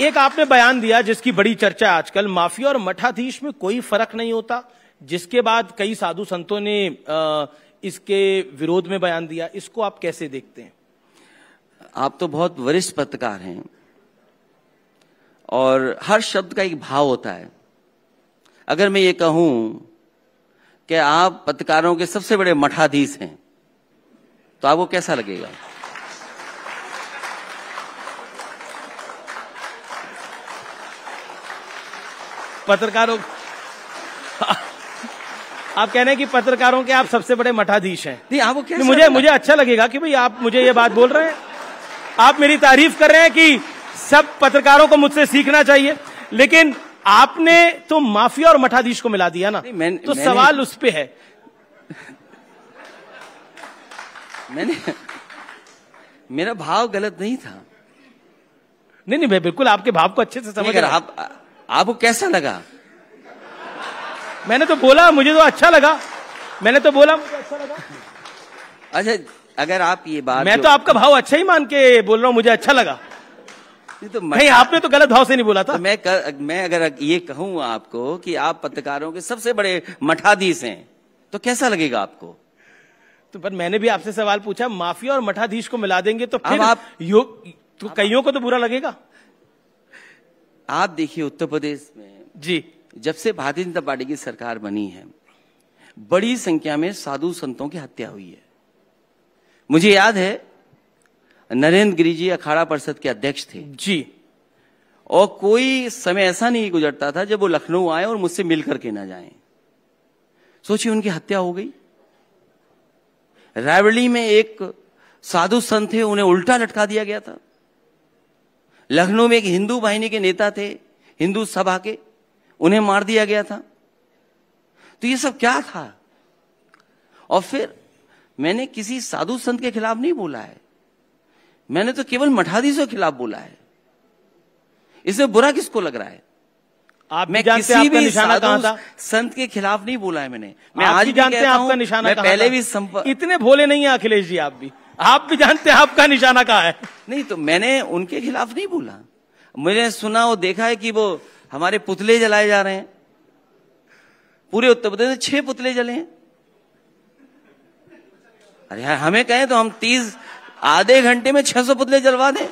एक आपने बयान दिया जिसकी बड़ी चर्चा आजकल माफिया और मठाधीश में कोई फर्क नहीं होता जिसके बाद कई साधु संतों ने इसके विरोध में बयान दिया इसको आप कैसे देखते हैं आप तो बहुत वरिष्ठ पत्रकार हैं और हर शब्द का एक भाव होता है अगर मैं ये कहूं कि आप पत्रकारों के सबसे बड़े मठाधीश हैं तो आपको कैसा लगेगा पत्रकारों आप कह रहे हैं कि पत्रकारों के आप सबसे बड़े मठाधीश हैं नहीं आप वो मुझे मुझे अच्छा लगेगा कि भाई आप मुझे ये बात बोल रहे हैं आप मेरी तारीफ कर रहे हैं कि सब पत्रकारों को मुझसे सीखना चाहिए लेकिन आपने तो माफिया और मठाधीश को मिला दिया ना मैं, तो मैंने, सवाल उस पर है मैंने मेरा भाव गलत नहीं था नहीं नहीं मैं बिल्कुल आपके भाव को अच्छे से समझ रहा आप आपको कैसा लगा मैंने तो बोला मुझे तो अच्छा लगा मैंने तो बोला मुझे अच्छा लगा अच्छा अगर आप ये बात मैं तो आपका भाव अच्छा ही मान के बोल रहा हूँ मुझे अच्छा लगा तो नहीं आपने तो गलत भाव से नहीं बोला था तो मैं कर, मैं अगर ये कहूँ आपको कि आप पत्रकारों के सबसे बड़े मठाधीश हैं तो कैसा लगेगा आपको तो पर मैंने भी आपसे सवाल पूछा माफिया और मठाधीश को मिला देंगे तो फिर आप योग तो कईयों को तो बुरा लगेगा आप देखिए उत्तर प्रदेश में जी जब से भारतीय जनता पार्टी की सरकार बनी है बड़ी संख्या में साधु संतों की हत्या हुई है मुझे याद है नरेंद्र गिरी जी अखाड़ा परिषद के अध्यक्ष थे जी और कोई समय ऐसा नहीं गुजरता था जब वो लखनऊ आए और मुझसे मिल करके ना जाए सोचिए उनकी हत्या हो गई रायबरेली में एक साधु संत थे उन्हें उल्टा लटका दिया गया था लखनऊ में एक हिंदू वाहिनी के नेता थे हिंदू सभा के उन्हें मार दिया गया था तो ये सब क्या था और फिर मैंने किसी साधु संत के खिलाफ नहीं बोला है मैंने तो केवल मठाधीशों के खिलाफ बोला है इसमें बुरा किसको लग रहा है आप मैं किसी भी था संत के खिलाफ नहीं बोला है मैंने मैं आज भी जानते हैं आपका निशाना मैं पहले भी इतने भोले नहीं है अखिलेश जी आप भी आप भी जानते हैं आपका निशाना कहा है नहीं तो मैंने उनके खिलाफ नहीं बोला मैंने सुना और देखा है कि वो हमारे पुतले जलाए जा रहे हैं पूरे उत्तर प्रदेश में छह पुतले जले हैं अरे यार हमें कहें तो हम तीस आधे घंटे में छह सौ पुतले जलवा दें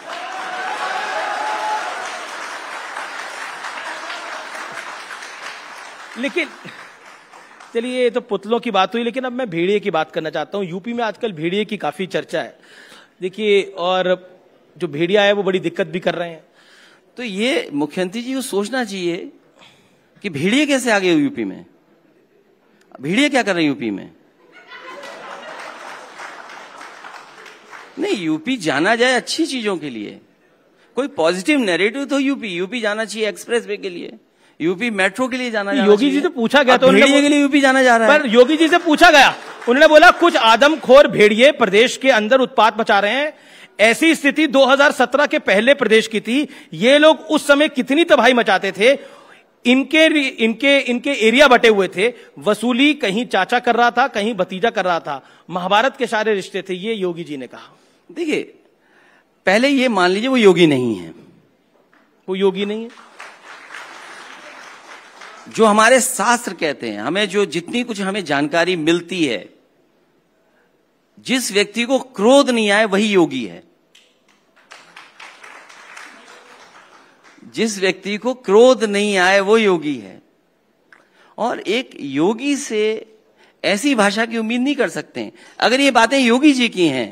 लेकिन चलिए ये तो पुतलों की बात हुई लेकिन अब मैं भेड़िए की बात करना चाहता हूँ यूपी में आजकल भेड़िए की काफी चर्चा है देखिए और जो भेड़िया है वो बड़ी दिक्कत भी कर रहे हैं तो ये मुख्यमंत्री जी को सोचना चाहिए कि भेड़िए कैसे आ गए यूपी में भेड़िए क्या कर रहे हैं यूपी में नहीं यूपी जाना जाए अच्छी चीजों के लिए कोई पॉजिटिव नेरेटिव तो यूपी यूपी जाना चाहिए एक्सप्रेस वे के लिए यूपी मेट्रो के लिए जाना योगी जी से पूछा गया तो उन्होंने के लिए यूपी जाना जा रहा है पर योगी जी से पूछा गया उन्होंने बोला कुछ आदमखोर भेड़िए प्रदेश के अंदर उत्पाद मचा रहे हैं ऐसी स्थिति 2017 के पहले प्रदेश की थी ये लोग उस समय कितनी तबाही मचाते थे इनके इनके इनके एरिया बटे हुए थे वसूली कहीं चाचा कर रहा था कहीं भतीजा कर रहा था महाभारत के सारे रिश्ते थे ये योगी जी ने कहा देखिए पहले ये मान लीजिए वो योगी नहीं है वो योगी नहीं है जो हमारे शास्त्र कहते हैं हमें जो जितनी कुछ हमें जानकारी मिलती है जिस व्यक्ति को क्रोध नहीं आए वही योगी है जिस व्यक्ति को क्रोध नहीं आए वो योगी है और एक योगी से ऐसी भाषा की उम्मीद नहीं कर सकते अगर ये बातें योगी जी की हैं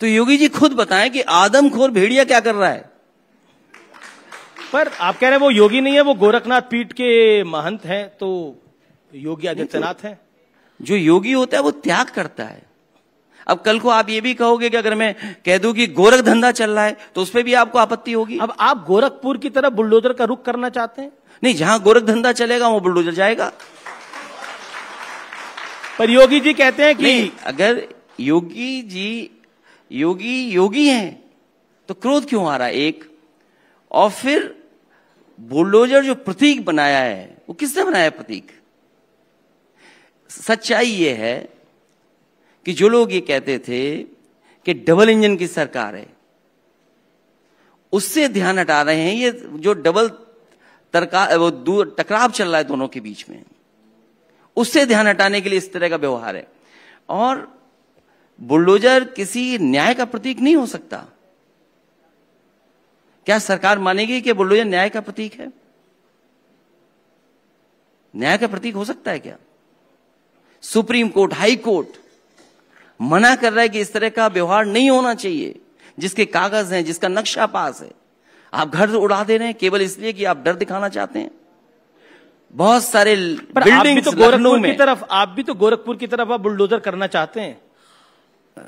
तो योगी जी खुद बताएं कि आदमखोर भेड़िया क्या कर रहा है पर आप कह रहे हैं वो योगी नहीं है वो गोरखनाथ पीठ के महंत हैं तो योगी आदित्यनाथ हैं जो योगी होता है वो त्याग करता है अब कल को आप ये भी कहोगे कि अगर मैं कह दूं कि गोरख धंधा चल रहा है तो उस पर भी आपको आपत्ति होगी अब आप गोरखपुर की तरफ बुलडोजर का रुख करना चाहते हैं नहीं जहां गोरख धंधा चलेगा वो बुलडोजर जाएगा पर योगी जी कहते हैं कि अगर योगी जी योगी योगी हैं तो क्रोध क्यों आ रहा है एक और फिर बुलडोजर जो प्रतीक बनाया है वो किसने बनाया प्रतीक सच्चाई ये है कि जो लोग ये कहते थे कि डबल इंजन की सरकार है उससे ध्यान हटा रहे हैं ये जो डबल तरका वो दूर टकराव चल रहा है दोनों के बीच में उससे ध्यान हटाने के लिए इस तरह का व्यवहार है और बुलडोजर किसी न्याय का प्रतीक नहीं हो सकता क्या सरकार मानेगी कि बुल्डोजर न्याय का प्रतीक है न्याय का प्रतीक हो सकता है क्या सुप्रीम कोर्ट हाई कोर्ट मना कर रहा है कि इस तरह का व्यवहार नहीं होना चाहिए जिसके कागज हैं जिसका नक्शा पास है आप घर तो उड़ा दे रहे हैं केवल इसलिए कि आप डर दिखाना चाहते हैं बहुत सारे बिल्डिंग तो गोरखपुर की तरफ आप भी तो गोरखपुर की तरफ आप बुलडोजर करना चाहते हैं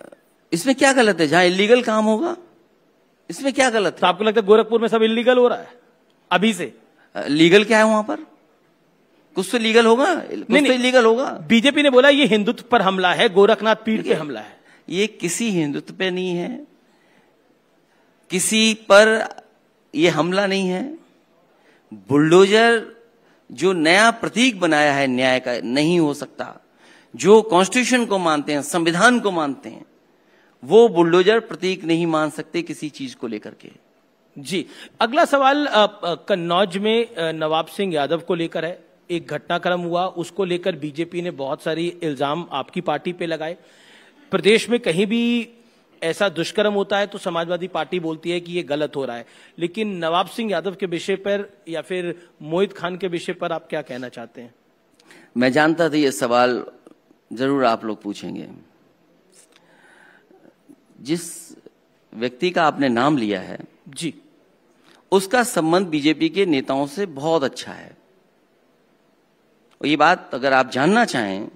इसमें क्या गलत है जहां इलीगल काम होगा इसमें क्या गलत है? तो आपको लगता है गोरखपुर में सब इलीगल हो रहा है अभी से लीगल क्या है वहां पर कुछ तो लीगल होगा कुछ नहीं, तो इलीगल होगा बीजेपी ने बोला ये हिंदुत्व पर हमला है गोरखनाथ पीठ पे हमला है ये किसी हिंदुत्व पे नहीं है किसी पर ये हमला नहीं है बुलडोजर जो नया प्रतीक बनाया है न्याय का नहीं हो सकता जो कॉन्स्टिट्यूशन को मानते हैं संविधान को मानते हैं वो बुलडोजर प्रतीक नहीं मान सकते किसी चीज को लेकर के जी अगला सवाल कन्नौज में नवाब सिंह यादव को लेकर है एक घटनाक्रम हुआ उसको लेकर बीजेपी ने बहुत सारी इल्जाम आपकी पार्टी पे लगाए प्रदेश में कहीं भी ऐसा दुष्कर्म होता है तो समाजवादी पार्टी बोलती है कि ये गलत हो रहा है लेकिन नवाब सिंह यादव के विषय पर या फिर मोहित खान के विषय पर आप क्या कहना चाहते हैं मैं जानता था ये सवाल जरूर आप लोग पूछेंगे जिस व्यक्ति का आपने नाम लिया है जी उसका संबंध बीजेपी के नेताओं से बहुत अच्छा है और ये बात अगर आप जानना चाहें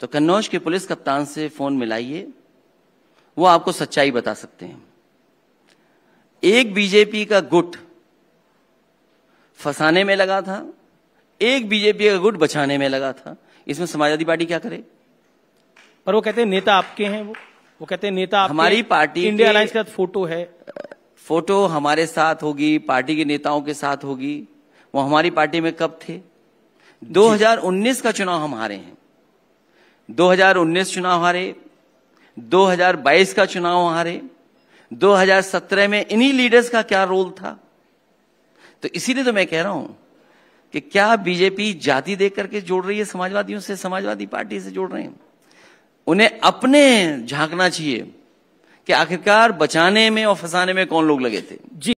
तो कन्नौज के पुलिस कप्तान से फोन मिलाइए वो आपको सच्चाई बता सकते हैं एक बीजेपी का गुट फंसाने में लगा था एक बीजेपी का गुट बचाने में लगा था इसमें समाजवादी पार्टी क्या करे पर वो कहते हैं नेता आपके हैं वो वो कहते हैं नेता हमारी पार्टी इंडिया अलायंस के साथ फोटो है फोटो हमारे साथ होगी पार्टी के नेताओं के साथ होगी वो हमारी पार्टी में कब थे 2019 का चुनाव हम हारे हैं 2019 चुनाव हारे 2022 का चुनाव हारे 2017 में इन्हीं लीडर्स का क्या रोल था तो इसीलिए तो मैं कह रहा हूं कि क्या बीजेपी जाति देकर के जोड़ रही है समाजवादियों से समाजवादी पार्टी से जोड़ रहे हैं उन्हें अपने झांकना चाहिए कि आखिरकार बचाने में और फंसाने में कौन लोग लगे थे जी